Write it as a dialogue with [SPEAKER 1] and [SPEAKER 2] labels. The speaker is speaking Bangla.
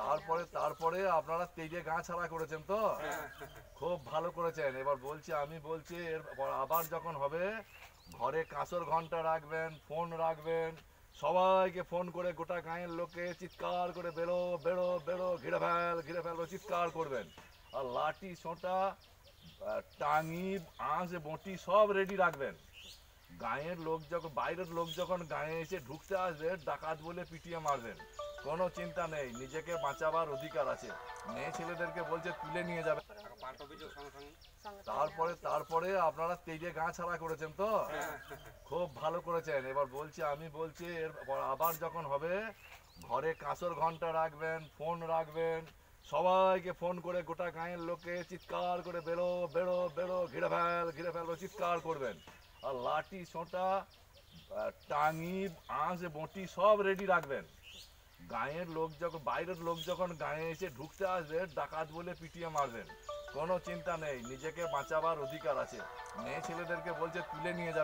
[SPEAKER 1] তারপরে
[SPEAKER 2] তারপরে আপনারা তেজে গা ছাড়া করেছেন তো খুব ভালো করেছেন এবার বলছি আমি বলছি এরপর আবার যখন হবে ঘরে কাঁচর ঘন্টা রাখবেন ফোন রাখবেন সবাইকে ফোন করে গোটা গাঁয়ের লোকে চিৎকার করে বেরো বেরো বেরো ঘিরে ফেল ঘিরে ফেল চিৎকার করবেন আর লাঠি সোঁটা টাঙি আঁচ বটি সব রেডি রাখবেন গাঁয়ের লোক যখন বাইরের লোক যখন গাঁয়ে এসে ঢুকতে আসবে ডাকাত বলে পিটিয়ে মারবেন কোনো চিন্তা নেই নিজেকে বাঁচাবার অধিকার আছে মেয়ে ছেলেদেরকে বলছে তুলে নিয়ে যাবে তারপরে তারপরে আপনারা তেজে গা ছাড়া করেছেন তো খুব ভালো করেছেন এবার বলছি আমি বলছি এরপর আবার যখন হবে ঘরে কাঁচর ঘন্টা রাখবেন ফোন রাখবেন সবাইকে ফোন করে গোটা গাঁয়ের লোকে চিৎকার করে বেরো বেরো বেরো ঘিরে ফেল ঘিরে ফেল চিৎকার করবেন আর লাঠি সোঁটা টাঙি আঁশ বটি সব রেডি রাখবেন গাঁয়ের লোক যখন বাইরের লোক যখন গাঁয়ে এসে ঢুকতে আসবে ডাকাত বলে পিটিয়ে মারবেন কোনো চিন্তা নেই নিজেকে বাঁচাবার অধিকার আছে মেয়ে ছেলেদেরকে বলছে তুলে নিয়ে যাবে